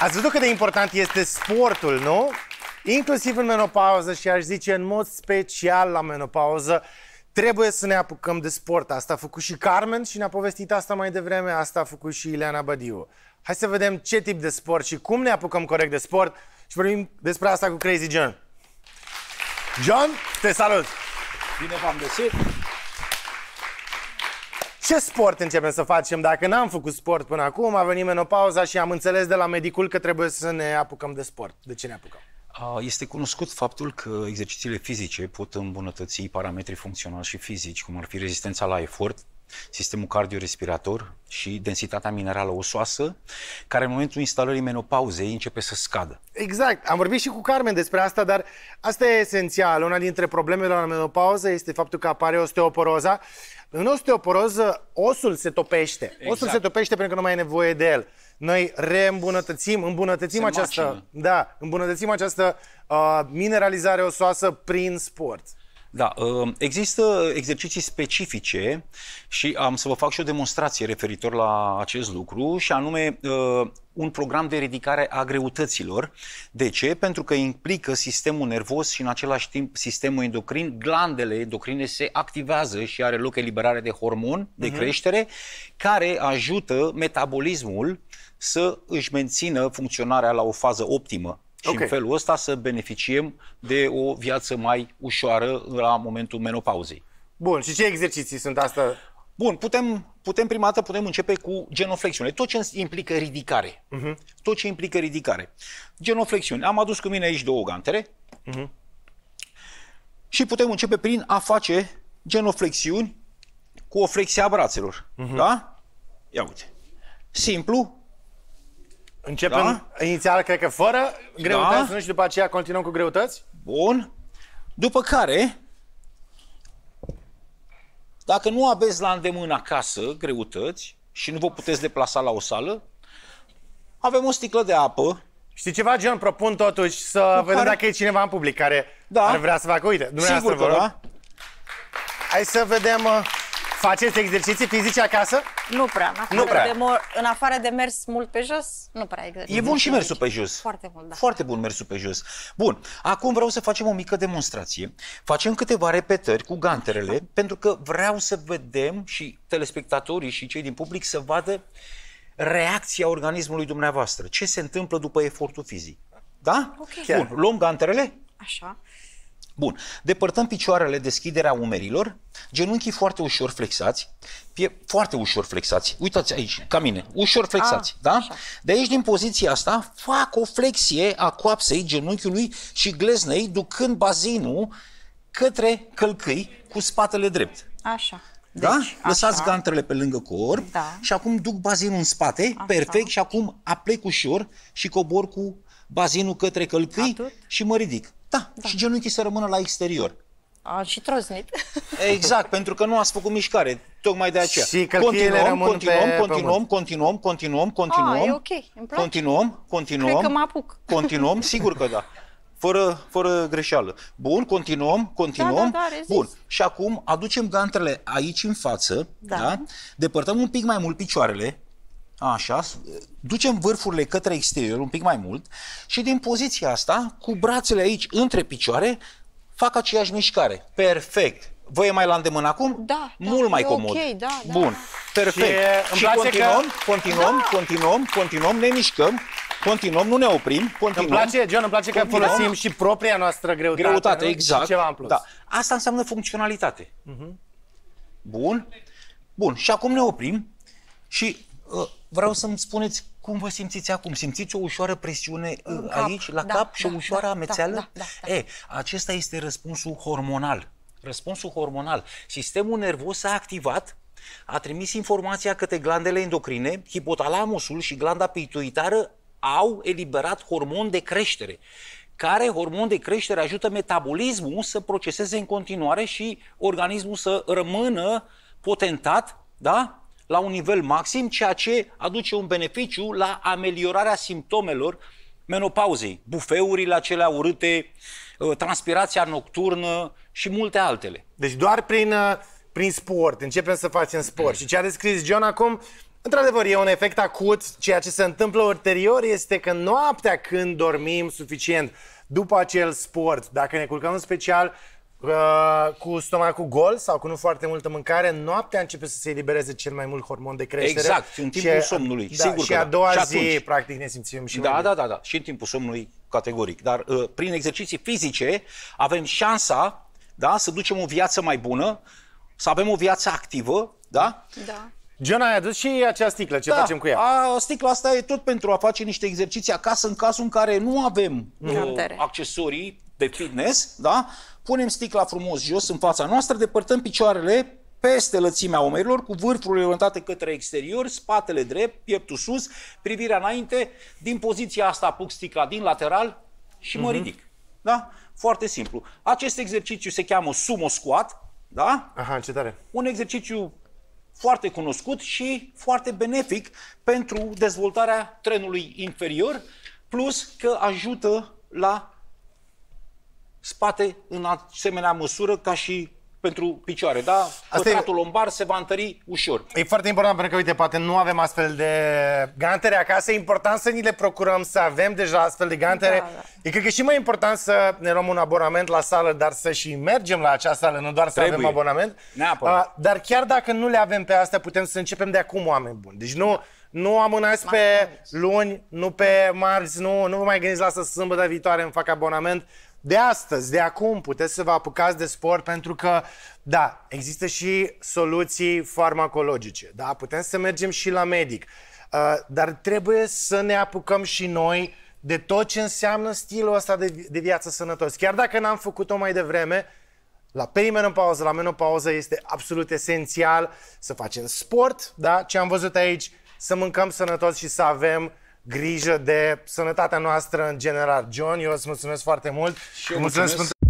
Ați văzut cât de important este sportul, nu? Inclusiv în menopauză și aș zice în mod special la menopauză, trebuie să ne apucăm de sport. Asta a făcut și Carmen și ne-a povestit asta mai devreme, asta a făcut și Ileana Badiu. Hai să vedem ce tip de sport și cum ne apucăm corect de sport și vorbim despre asta cu Crazy John. John, te salut! Bine v-am găsit! Ce sport începem să facem? Dacă n-am făcut sport până acum, a venit menopauza și am înțeles de la medicul că trebuie să ne apucăm de sport. De ce ne apucăm? Este cunoscut faptul că exercițiile fizice pot îmbunătăți parametrii funcționali și fizici, cum ar fi rezistența la efort, sistemul cardiorespirator și densitatea minerală osoasă, care în momentul instalării menopauzei începe să scadă. Exact. Am vorbit și cu Carmen despre asta, dar asta e esențial. Una dintre problemele la menopauză este faptul că apare osteoporoza, în osteoporoză, osul se topește. Exact. Osul se topește pentru că nu mai e nevoie de el. Noi reîmbunătățim, îmbunătățim se această, macină. da, îmbunătățim această uh, mineralizare osoasă prin sport. Da, um, există exerciții specifice și am să vă fac și o demonstrație referitor la acest lucru și anume uh, un program de ridicare a greutăților. De ce? Pentru că implică sistemul nervos și în același timp sistemul endocrin. Glandele endocrine se activează și are loc eliberare de hormon de uh-huh. creștere care ajută metabolismul să își mențină funcționarea la o fază optimă. Și okay. în felul ăsta să beneficiem de o viață mai ușoară la momentul menopauzei. Bun, și ce exerciții sunt asta? Bun, putem, putem prima dată putem începe cu genoflexiune. Tot ce implică ridicare. Uh-huh. Tot ce implică ridicare. Genoflexiune. Am adus cu mine aici două gantere. Uh-huh. Și putem începe prin a face genoflexiuni cu o flexie a brațelor. Uh-huh. Da? Ia uite. Simplu, Începem da? inițial, cred că fără greutăți, da? nu? Și după aceea continuăm cu greutăți? Bun. După care, dacă nu aveți la îndemână acasă greutăți și nu vă puteți deplasa la o sală, avem o sticlă de apă. Știi ceva, John? Propun totuși să care... vedem dacă e cineva în public care da. ar vrea să facă. Uite, dumneavoastră, Sigur vă rog. Da. Hai să vedem. Uh, faceți exerciții fizice acasă? Nu prea. În afară, nu prea. De, în afară de mers mult pe jos, nu prea exact. E bun și mersul pe jos. Foarte bun, da. Foarte bun mersul pe jos. Bun. Acum vreau să facem o mică demonstrație. Facem câteva repetări cu ganterele, pentru că vreau să vedem și telespectatorii și cei din public să vadă reacția organismului dumneavoastră. Ce se întâmplă după efortul fizic. Da? Okay. Bun. Luăm ganterele? Așa. Bun, depărtăm picioarele, deschiderea umerilor, genunchii foarte ușor flexați, pie- foarte ușor flexați. Uitați aici, ca mine, ușor flexați, A, ah, da? Așa. De aici, din poziția asta, fac o flexie a coapsei genunchiului și gleznei, ducând bazinul către călcâi cu spatele drept. Așa. Deci, da? Deci, Lăsați așa. gantrele pe lângă corp da. și acum duc bazinul în spate, așa. perfect, și acum aplec ușor și cobor cu bazinul către călcâi Atât? și mă ridic. Da, da. și genunchii să rămână la exterior. A, și trosnit. Exact, pentru că nu ați făcut mișcare, tocmai de aceea. Și continuăm, continuăm, pe continuăm, pe continuăm, continuăm, continuăm, ah, e ok, continuăm, continuăm, Cred că mă apuc. continuăm, sigur că da. Fără, fără greșeală. Bun, continuăm, continuăm. Da, da, da, Bun. Și acum aducem gantele aici în față, da. da? Depărtăm un pic mai mult picioarele, Așa, ducem vârfurile către exterior un pic mai mult și din poziția asta, cu brațele aici între picioare, fac aceeași mișcare. Perfect. Voi e mai la îndemână acum? Da. da. Mult da, mai comod. Ok, da, da. Bun. Perfect. Și, și continuăm, că... continuăm, da. continuăm, continuăm, ne mișcăm. Continuăm, nu ne oprim, continuăm. Îmi place, John, îmi place continuăm. că folosim și propria noastră greutate. Greutate, nu? exact. Și ceva în plus. Da. Asta înseamnă funcționalitate. Uh-huh. Bun. Bun. Și acum ne oprim și uh, vreau să-mi spuneți cum vă simțiți acum. Simțiți o ușoară presiune În uh, aici, cap. la da, cap și da, o ușoară da, da amețeală? Da, da, da, da. E, acesta este răspunsul hormonal. Răspunsul hormonal. Sistemul nervos s-a activat, a trimis informația către glandele endocrine, hipotalamusul și glanda pituitară au eliberat hormon de creștere care hormon de creștere ajută metabolismul să proceseze în continuare și organismul să rămână potentat, da? la un nivel maxim, ceea ce aduce un beneficiu la ameliorarea simptomelor menopauzei, bufeurile acelea urâte, uh, transpirația nocturnă și multe altele. Deci doar prin, uh, prin sport, începem să facem sport. Mm. Și ce a descris John acum, într-adevăr, e un efect acut. Ceea ce se întâmplă ulterior este că noaptea când dormim suficient, după acel sport, dacă ne culcăm în special Uh, cu stomacul gol sau cu nu foarte multă mâncare, noaptea începe să se elibereze cel mai mult hormon de creștere. Exact, în timpul și, somnului, da, sigur Și că a da. doua da. zi, și practic, ne simțim și da, da, da, da, și în timpul somnului, categoric. Dar uh, prin exerciții fizice avem șansa da, să ducem o viață mai bună, să avem o viață activă, da? Da. John, ai adus și acea sticlă, ce da, facem cu ea? A, sticla asta e tot pentru a face niște exerciții acasă în cazul în care nu avem uh, accesorii de fitness, da? punem sticla frumos jos în fața noastră, depărtăm picioarele peste lățimea omerilor, cu vârfurile orientate către exterior, spatele drept, pieptul sus, privirea înainte, din poziția asta apuc sticla din lateral și mă mm-hmm. ridic. Da? Foarte simplu. Acest exercițiu se cheamă sumo squat, da? Aha, ce tare. Un exercițiu foarte cunoscut și foarte benefic pentru dezvoltarea trenului inferior, plus că ajută la spate în asemenea măsură ca și pentru picioare, da? Asta Pătratul e... lombar se va întări ușor. E foarte important pentru că, uite, poate nu avem astfel de gantere acasă, e important să ni le procurăm, să avem deja astfel de gantere. Da, da. E cred că și mai important să ne luăm un abonament la sală, dar să și mergem la acea sală, nu doar Trebuie. să avem abonament. Uh, Dar chiar dacă nu le avem pe astea, putem să începem de acum, oameni buni. Deci nu... Nu amânați pe luni, nu pe marți, nu, nu vă mai gândiți asta sâmbătă viitoare, îmi fac abonament de astăzi, de acum, puteți să vă apucați de sport pentru că, da, există și soluții farmacologice, da, putem să mergem și la medic, uh, dar trebuie să ne apucăm și noi de tot ce înseamnă stilul ăsta de, de viață sănătos. Chiar dacă n-am făcut-o mai devreme, la perimenopauză, la menopauză este absolut esențial să facem sport, da? Ce am văzut aici, să mâncăm sănătos și să avem uh, grijă de sănătatea noastră în general. John, eu îți mulțumesc foarte mult. Și eu mulțumesc, mulțumesc.